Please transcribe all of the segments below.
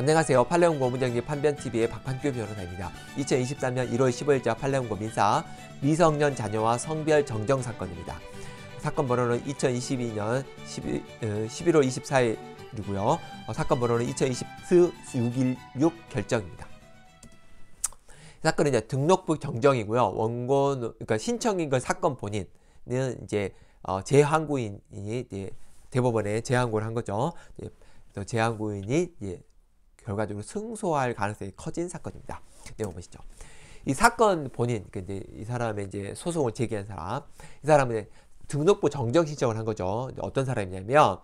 안녕하세요. 팔레온고 문장기 판변TV의 박판규 변호사입니다. 2023년 1월 15일자 팔레온고 민사 미성년 자녀와 성별 정정 사건입니다. 사건 번호는 2022년 11, 11월 24일이고요. 어, 사건 번호는 2024-616 결정입니다. 사건은 이제 등록부 정정이고요. 원고, 그러니까 신청인 건 사건 본인은 이제 어, 재항구인이 이제 대법원에 재항고를 한 거죠. 예, 재항구인이 예, 결과적으로 승소할 가능성이 커진 사건입니다. 내용 보시죠. 이 사건 본인, 그 이제 이 사람의 이제 소송을 제기한 사람, 이 사람은 등록부 정정 신청을 한 거죠. 어떤 사람이냐면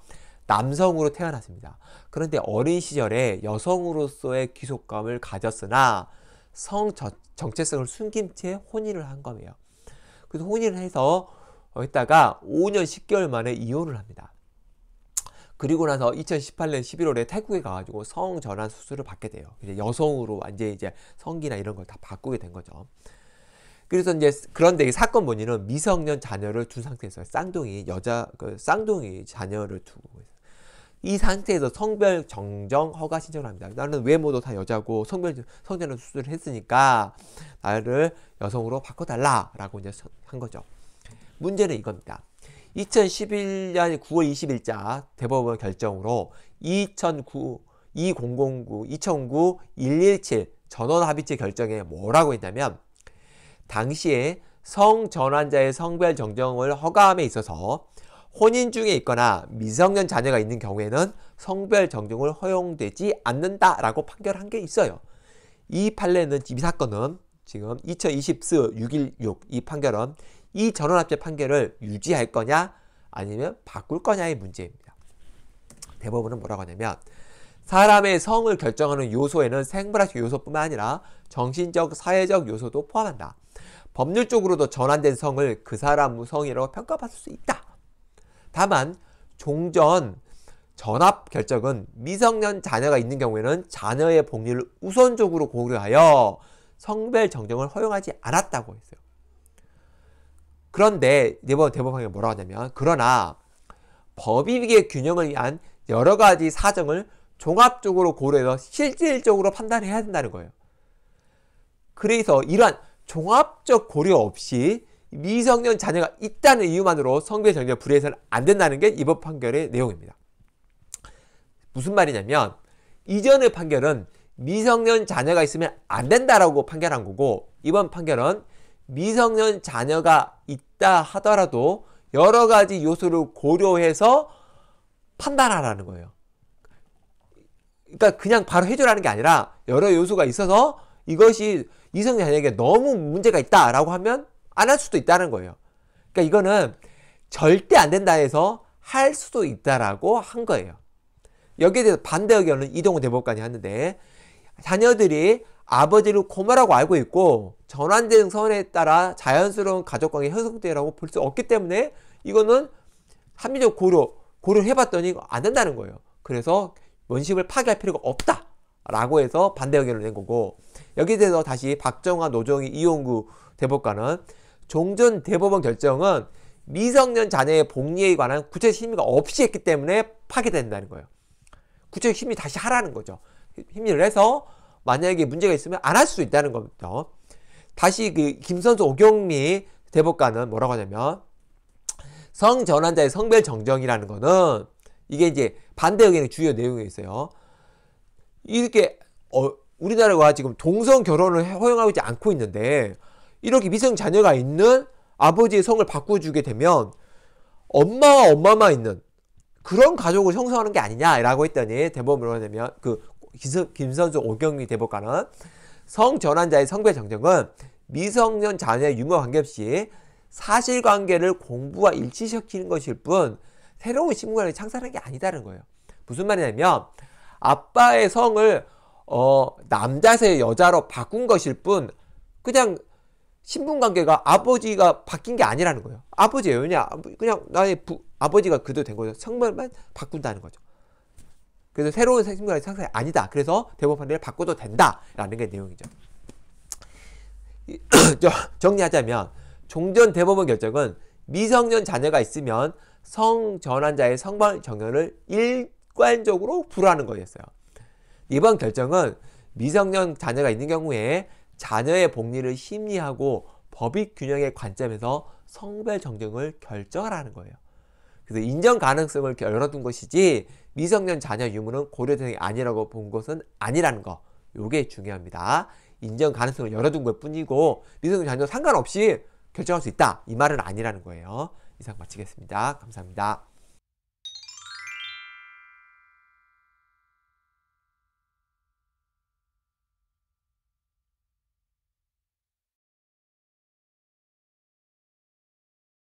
남성으로 태어났습니다. 그런데 어린 시절에 여성으로서의 귀속감을 가졌으나 성 정체성을 숨긴 채 혼인을 한 거예요. 그래서 혼인을 해서 어, 했다가 5년 10개월 만에 이혼을 합니다. 그리고 나서 2018년 11월에 태국에 가가지고 성전환 수술을 받게 돼요. 이제 여성으로 완전 이제 성기나 이런 걸 다 바꾸게 된 거죠. 그래서 이제 그런데 이 사건 본인은 미성년 자녀를 둔 상태에서 쌍둥이 여자 그 쌍둥이 자녀를 두고 이 상태에서 성별 정정 허가 신청을 합니다. 나는 외모도 다 여자고 성별 성전환 수술을 했으니까 나를 여성으로 바꿔달라라고 이제 한 거죠. 문제는 이겁니다. 2011년 9월 20일자 대법원 결정으로 2009, 2009, 2009, 117 전원 합의체 결정에 뭐라고 했냐면 당시에 성전환자의 성별 정정을 허가함에 있어서 혼인 중에 있거나 미성년 자녀가 있는 경우에는 성별 정정을 허용되지 않는다라고 판결한 게 있어요. 이 판례는 이 사건은 지금 2020스 616 이 판결은 이 전원합제 판결을 유지할 거냐 아니면 바꿀 거냐의 문제입니다. 대법원은 뭐라고 하냐면 사람의 성을 결정하는 요소에는 생물학적 요소뿐만 아니라 정신적, 사회적 요소도 포함한다. 법률적으로도 전환된 성을 그 사람 성이라고 평가받을 수 있다. 다만 종전 전압 결정은 미성년 자녀가 있는 경우에는 자녀의 복리를 우선적으로 고려하여 성별 정정을 허용하지 않았다고 했어요. 그런데 네번 뭐 대법원이 뭐라고 하냐면 그러나 법익의 균형을 위한 여러 가지 사정을 종합적으로 고려해서 실질적으로 판단해야 된다는 거예요. 그래서 이러한 종합적 고려 없이 미성년 자녀가 있다는 이유만으로 성의 정의가 불이해서는안 된다는 게이번 판결의 내용입니다. 무슨 말이냐면 이전의 판결은 미성년 자녀가 있으면 안 된다라고 판결한 거고 이번 판결은 미성년 자녀가 있다 하더라도 여러 가지 요소를 고려해서 판단하라는 거예요. 그러니까 그냥 바로 해줘라는 게 아니라 여러 요소가 있어서 이것이 이성년 자녀에게 너무 문제가 있다라고 하면 안 할 수도 있다는 거예요. 그러니까 이거는 절대 안 된다 해서 할 수도 있다라고 한 거예요. 여기에 대해서 반대 의견은 이동훈 대법관이 하는데 자녀들이 아버지를 고모라고 알고 있고 전환되는 선에 따라 자연스러운 가족관계 형성되라고 볼 수 없기 때문에 이거는 합리적 고려, 고려를 해봤더니 안 된다는 거예요. 그래서 원심을 파괴할 필요가 없다. 라고 해서 반대 의견을 낸 거고 여기에 대해서 다시 박정화, 노정희, 이용구 대법관은 종전 대법원 결정은 미성년 자녀의 복리에 관한 구체적 심의가 없이 했기 때문에 파괴된다는 거예요. 구체적 심의 다시 하라는 거죠. 심의를 해서 만약에 문제가 있으면 안 할 수 있다는 겁니다. 다시 그 김선수 오경미 대법관은 뭐라고 하냐면 성전환자의 성별 정정이라는 거는 이게 이제 반대 의견의 주요 내용이 있어요. 이렇게 어, 우리나라가 지금 동성 결혼을 허용하고 있지 않고 있는데 이렇게 미성 자녀가 있는 아버지의 성을 바꿔주게 되면 엄마와 엄마만 있는 그런 가족을 형성하는 게 아니냐라고 했더니 대법원으로 하냐면 그 김선수 오경리 대법관은 성전환자의 성별 정정은 미성년 자녀의 유모 관계 없이 사실관계를 공부와 일치시키는 것일 뿐 새로운 신분관을 창설한 게 아니다는 거예요. 무슨 말이냐면 아빠의 성을 어, 남자에서 여자로 바꾼 것일 뿐 그냥 신분관계가 아버지가 바뀐 게 아니라는 거예요. 아버지예요. 그냥 나의 부, 아버지가 그대로 된 거죠. 성별만 바꾼다는 거죠. 그래서 새로운 생물관계 상사가 아니다. 그래서 대법판례를 바꿔도 된다라는 게 내용이죠. 정리하자면 종전 대법원 결정은 미성년 자녀가 있으면 성전환자의 성별 정연을 일관적으로 불허하는 거였어요. 이번 결정은 미성년 자녀가 있는 경우에 자녀의 복리를 심리하고 법익 균형의 관점에서 성별 정정을 결정하라는 거예요. 그래서 인정 가능성을 열어둔 것이지 미성년 자녀 유무는 고려대상이 아니라고 본 것은 아니라는 거. 요게 중요합니다. 인정 가능성을 열어둔 것 뿐이고 미성년 자녀 상관없이 결정할 수 있다. 이 말은 아니라는 거예요. 이상 마치겠습니다. 감사합니다.